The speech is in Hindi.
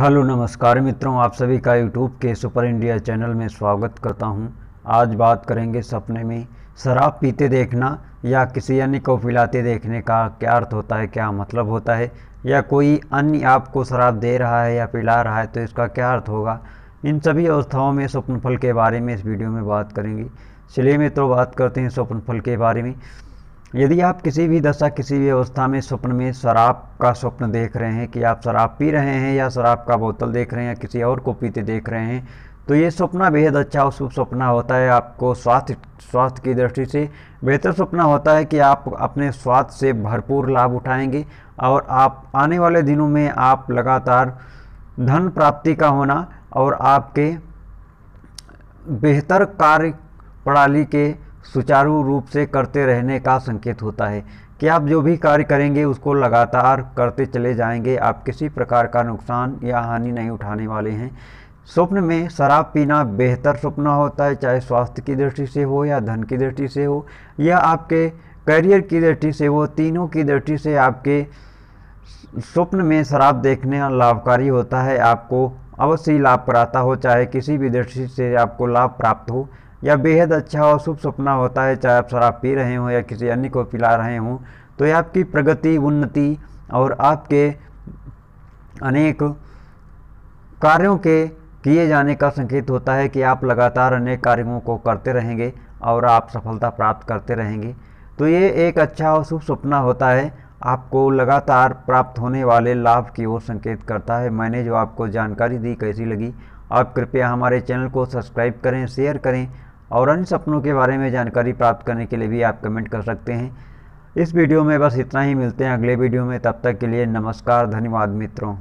हेलो नमस्कार मित्रों आप सभी का यूट्यूब के सुपर इंडिया चैनल में स्वागत करता हूं आज बात करेंगे सपने में शराब पीते देखना या किसी अन्य को पिलाते देखने का क्या अर्थ होता है क्या मतलब होता है या कोई अन्य आपको शराब दे रहा है या पिला रहा है तो इसका क्या अर्थ होगा इन सभी अवस्थाओं में स्वप्नफल के बारे में इस वीडियो में बात करेंगे चलिए मित्रों बात करते हैं स्वप्नफल के बारे में यदि आप किसी भी दशा किसी भी अवस्था में स्वप्न में शराब का स्वप्न देख रहे हैं कि आप शराब पी रहे हैं या शराब का बोतल देख रहे हैं या किसी और को पीते देख रहे हैं तो ये सपना बेहद अच्छा और शुभ सपना होता है आपको स्वास्थ्य स्वास्थ्य की दृष्टि से बेहतर सपना होता है कि आप अपने स्वास्थ्य से भरपूर लाभ उठाएंगे और आप आने वाले दिनों में आप लगातार धन प्राप्ति का होना और आपके बेहतर कार्य प्रणाली के सुचारू रूप से करते रहने का संकेत होता है कि आप जो भी कार्य करेंगे उसको लगातार करते चले जाएंगे आप किसी प्रकार का नुकसान या हानि नहीं उठाने वाले हैं स्वप्न में शराब पीना बेहतर स्वप्न होता है चाहे स्वास्थ्य की दृष्टि से हो या धन की दृष्टि से हो या आपके करियर की दृष्टि से हो तीनों की दृष्टि से आपके स्वप्न में शराब देखने लाभकारी होता है आपको अवश्य लाभ कराता हो चाहे किसी भी दृष्टि से आपको लाभ प्राप्त हो या बेहद अच्छा और शुभ सपना होता है चाहे आप शराब पी रहे हों या किसी अन्य को पिला रहे हों तो ये आपकी प्रगति उन्नति और आपके अनेक कार्यों के किए जाने का संकेत होता है कि आप लगातार अनेक कार्यों को करते रहेंगे और आप सफलता प्राप्त करते रहेंगे तो ये एक अच्छा और शुभ सपना होता है आपको लगातार प्राप्त होने वाले लाभ की ओर संकेत करता है मैंने जो आपको जानकारी दी कैसी लगी आप कृपया हमारे चैनल को सब्सक्राइब करें शेयर करें और अन्य सपनों के बारे में जानकारी प्राप्त करने के लिए भी आप कमेंट कर सकते हैं इस वीडियो में बस इतना ही मिलते हैं अगले वीडियो में तब तक के लिए नमस्कार धन्यवाद मित्रों